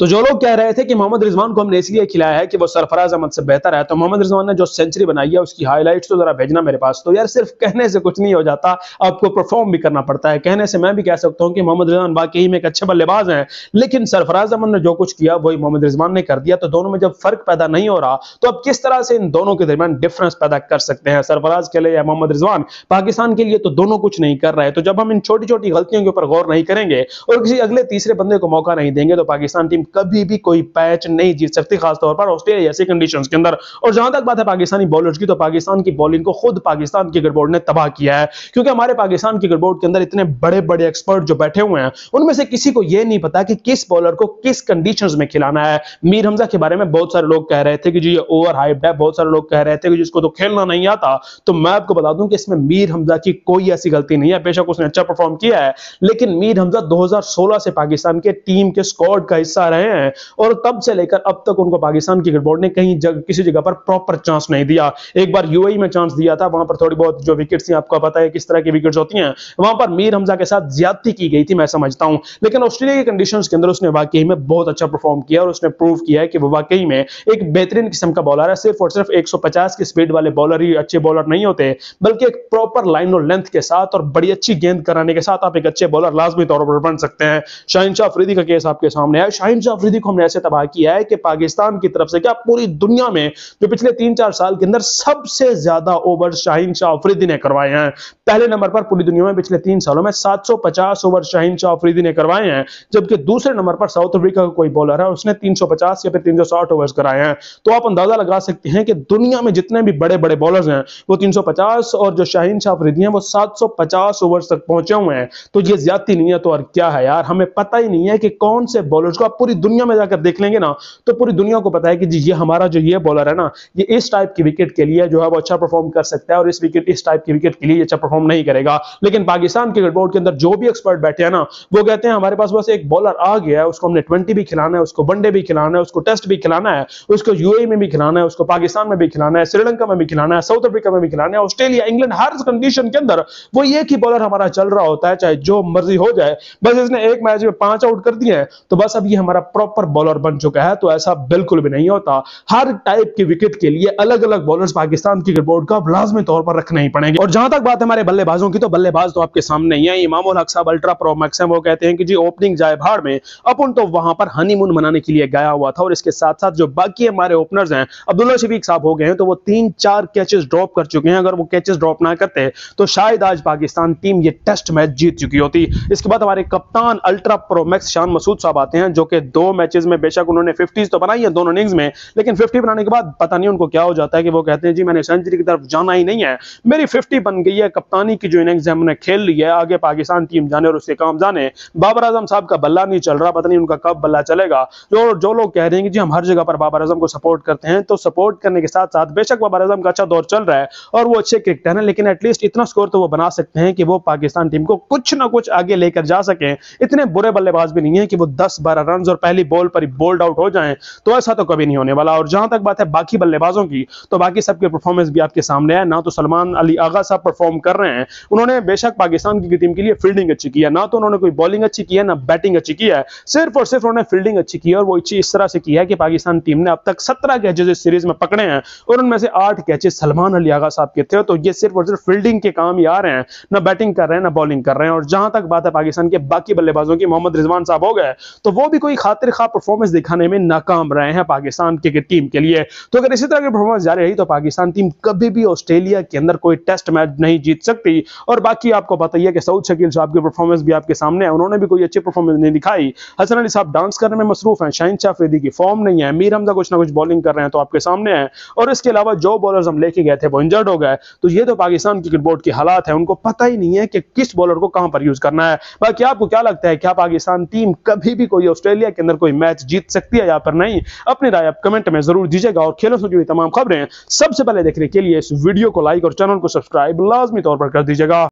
तो जो लोग कह रहे थे कि मोहम्मद रिजवान को हमने इसलिए खिलाया है कि वो सरफराज अहमद से बेहतर है तो मोहम्मद रिजवान ने जो सेंचुरी बनाई है उसकी हाईलाइट तो जरा भेजना मेरे पास तो यार सिर्फ कहने से कुछ नहीं हो जाता आपको परफॉर्म भी करना पड़ता है कहने से मैं भी कह सकता हूँ कि मोहम्मद रिजवान वाकई में एक अच्छे बल्लेबाज है लेकिन सरफराज अहमद ने जो कुछ किया वही मोहम्मद रिजवान ने कर दिया तो दोनों में जब फर्क पैदा नहीं हो रहा तो अब किस तरह से इन दोनों के दरमियान डिफरेंस पैदा कर सकते हैं सरफराज के लिए या मोहम्मद रिजवान पाकिस्तान के लिए तो दोनों कुछ नहीं कर रहे तो जब हम इन छोटी छोटी गलतियों के ऊपर गौर नहीं करेंगे और किसी अगले तीसरे बंदे को मौका नहीं देंगे तो पाकिस्तान टीम कभी भी कोई पैच नहीं जीत सकती खासतौर पर ऑस्ट्रेलिया जैसे कंडीशन के अंदर और जहां तक बात है पाकिस्तानी बॉलर की तो पाकिस्तान की बॉलिंग को खुद पाकिस्तान क्रिकेट बोर्ड ने तबाह किया है क्योंकि हमारे पाकिस्तान क्रिकेट बोर्ड के अंदर इतने बड़े बड़े एक्सपर्ट जो बैठे हुए हैं उनमें से किसी को यह नहीं पता कि किस बॉलर को किस कंडीशन में खिलाना है मीर हमजा के बारे में बहुत सारे लोग कह रहे थे कि जी ये ओवर हाइप है बहुत सारे लोग कह रहे थे कि जिसको तो खेलना नहीं आता तो मैं आपको बता दूं कि इसमें मीर हमजा की कोई ऐसी गलती नहीं है बेशक उसने अच्छा परफॉर्म किया है लेकिन मीर हमजा 2016 से पाकिस्तान के टीम के स्कॉड का हिस्सा रहे रहे हैं और तब से लेकर अब तक उनको पाकिस्तान क्रिकेट बोर्ड ने कहीं जग, किसी जगह पर प्रॉपर चांस नहीं दिया एक बार यूएई e में चांस दिया था वहां पर थोड़ी बहुत जो विकेट थी आपको पता है किस तरह की विकेट होती है वहां पर मीर हमजा के साथ ज्यादा की गई थी मैं समझता हूं लेकिन ऑस्ट्रेलिया के कंडीशन के अंदर उसने वाकई में बहुत अच्छा परफॉर्म किया और उसने प्रूव किया है कि वो वाकई में एक बेहतरीन किस्म का बॉलर है सिर्फ और सिर्फ 150 की स्पीड वाले बॉलर ही अच्छे बॉलर नहीं होते बल्कि एक प्रॉपर लाइन और लेंथ के साथ और बड़ी अच्छी गेंद कराने के साथ आप एक अच्छे बॉलर लाजमी तौर पर बन सकते हैं शाहिन शाह का केस आपके सामने आया शाहिन अफरीदी को हमने ऐसे तबाह किया है कि पाकिस्तान की तरफ से क्या पूरी दुनिया में जो पिछले तीन चार साल के अंदर सबसे ज्यादा ओवर शाहीन शाह अफरीदी ने करवाए हैं पहले नंबर पर पूरी दुनिया में पिछले तीन सालों में सात सौ पचास ओवर शाहीन शाह अफरीदी ने करवाए हैं जबकि दूसरे नंबर पर साउथ अफ्रीका का कोई बॉलर है उसने तीन सौ पचास या फिर तीन सौ साठ ओवर कराए हैं तो आप अंदाजा लगा सकते हैं कि दुनिया में जितने भी बड़े बड़े बॉलर हैं वो तीन सौ पचास और जो शाहिन शाह अफरीदी हैं वो सात सौ पचास ओवर तक पहुंचे हुए हैं तो ये ज्यादा नहीं है तो और क्या है यार हमें पता ही नहीं है कि कौन से बॉलर को आप पूरी दुनिया में जाकर देख लेंगे ना तो पूरी दुनिया को पता है कि जी ये हमारा जो ये बॉलर है ना ये इस टाइप की विकेट के लिए जो है वो अच्छा परफॉर्म कर सकता है और इस विकेट इस टाइप की विकेट के लिए अच्छा परफॉर्म नहीं करेगा लेकिन पाकिस्तान क्रिकेट बोर्ड के अंदर जो भी एक्सपर्ट बैठे हैं ना वो कहते हैं हमारे पास बस एक बॉलर आ गया है उसको हमने ट्वेंटी भी खिलाना है उसको वनडे भी खिलाना है उसको टेस्ट भी खिलाना है उसको यूए e में भी खिलाना है उसको पाकिस्तान में भी खिलाना है श्रीलंका में भी खिलाना है साउथ अफ्रीका में भी खिलाना है ऑस्ट्रेलिया इंग्लैंड हर कंडीशन के अंदर वो ये कि बॉलर हमारा चल रहा होता है चाहे जो मर्जी हो जाए बस इसने एक मैच में पांच आउट कर दिए हैं तो बस अब ये हमारा हमारा प्रॉपर बॉलर बन चुका है तो ऐसा बिल्कुल भी नहीं होता हर टाइप के विकेट के लिए अलग अलग बॉलर्स पाकिस्तान क्रिकेट बोर्ड का लाजमी तौर पर रखना ही पड़ेगा और जहां तक बात हमारे बल्लेबाजों की तो बल्लेबाज तो आपके सामने ही है इमाम हक साहब अल्ट्रा प्रो मैक्स वो कहते हैं कि जी ओपनिंग जाए भाड़ में अपन तो वहां पर हनीमून मनाने के लिए गया हुआ था और इसके साथ साथ जो बाकी हमारे ओपनर्स हैं अब्दुल्ला शफीक साहब हो गए हैं तो वो तीन चार कैचेस ड्रॉप कर चुके हैं अगर वो कैचेस ड्रॉप ना करते तो शायद आज पाकिस्तान टीम ये टेस्ट मैच जीत चुकी होती इसके बाद हमारे कप्तान अल्ट्रा प्रो मैक्स शान मसूद साहब आते हैं जो कि दो मैचेस में बेशक उन्होंने फिफ्टीज तो बनाई है दोनों इनिंग्स में लेकिन फिफ्टी बनाने के बाद पता नहीं उनको क्या हो जाता है कि वो कहते हैं जी मैंने सेंचुरी की तरफ जाना ही नहीं है मेरी फिफ्टी बन गई है कप्तानी की जो इनिंग्स है हमने खेल ली है आगे पाकिस्तान टीम जाने और उसके काम जाने बाबर आजम साहब का बल्ला नहीं चल रहा पता नहीं उनका कब बल्ला चलेगा जो जो लोग कह रहे हैं कि जी हम हर जगह पर बाबर आजम को सपोर्ट करते हैं तो सपोर्ट करने के साथ साथ बेशक बाबर आजम का अच्छा दौर चल रहा है और वो अच्छे क्रिकेटर है लेकिन एटलीस्ट इतना स्कोर तो वो बना सकते हैं कि वो पाकिस्तान टीम को कुछ ना कुछ आगे लेकर जा सके इतने बुरे बल्लेबाज भी नहीं है कि वो दस बारह रन और पहली बॉल पर ही बोल्ड आउट हो जाए तो ऐसा तो कभी नहीं होने वाला और जहां तक बात है बाकी बल्लेबाजों की तो बाकी सबके परफॉर्मेंस भी आपके सामने है ना तो सलमान अली आगा साहब परफॉर्म कर रहे हैं उन्होंने बेशक पाकिस्तान की टीम के लिए फील्डिंग अच्छी की है ना तो उन्होंने कोई बॉलिंग अच्छी की है ना बैटिंग अच्छी की है सिर्फ और सिर्फ उन्होंने फील्डिंग अच्छी की है और वो अच्छी इस तरह से की है कि पाकिस्तान टीम ने अब तक सत्रह कैचेज इस सीरीज में पकड़े हैं और उनमें से आठ कैचेज सलमान अली आगा साहब के थे तो ये सिर्फ और सिर्फ फील्डिंग के काम ही आ रहे हैं ना बैटिंग कर रहे हैं ना बॉलिंग कर रहे हैं और जहां तक बात है पाकिस्तान के बाकी बल्लेबाजों की मोहम्मद रिजवान साहब हो गए तो वो भी कोई खास खातिर खा परफॉर्मेंस दिखाने में नाकाम रहे हैं पाकिस्तान क्रिकेट टीम के लिए तो अगर इसी तरह की परफॉर्मेंस जारी रही तो पाकिस्तान टीम कभी भी ऑस्ट्रेलिया के अंदर कोई टेस्ट मैच नहीं जीत सकती और बाकी आपको बताइए कि सऊद शकील साहब की परफॉर्मेंस भी आपके सामने है उन्होंने भी कोई अच्छी परफॉर्मेंस नहीं दिखाई हसन अली साहब डांस करने में मसरूफ है शाहिन शाह अफरीदी की फॉर्म नहीं है मीर हमजा कुछ ना कुछ बॉलिंग कर रहे हैं तो आपके सामने है और इसके अलावा जो बॉलर हम लेके गए थे वो इंजर्ड हो गए तो ये तो पाकिस्तान क्रिकेट बोर्ड के हालात है उनको पता ही नहीं है कि किस बॉलर को कहां पर यूज करना है बाकी आपको क्या लगता है क्या पाकिस्तान टीम कभी भी कोई ऑस्ट्रेलिया के के अंदर कोई मैच जीत सकती है या पर नहीं अपनी राय आप कमेंट में जरूर दीजिएगा और खेलों से जुड़ी तमाम खबरें सबसे पहले देखने के लिए इस वीडियो को लाइक और चैनल को सब्सक्राइब लाजमी तौर पर कर दीजिएगा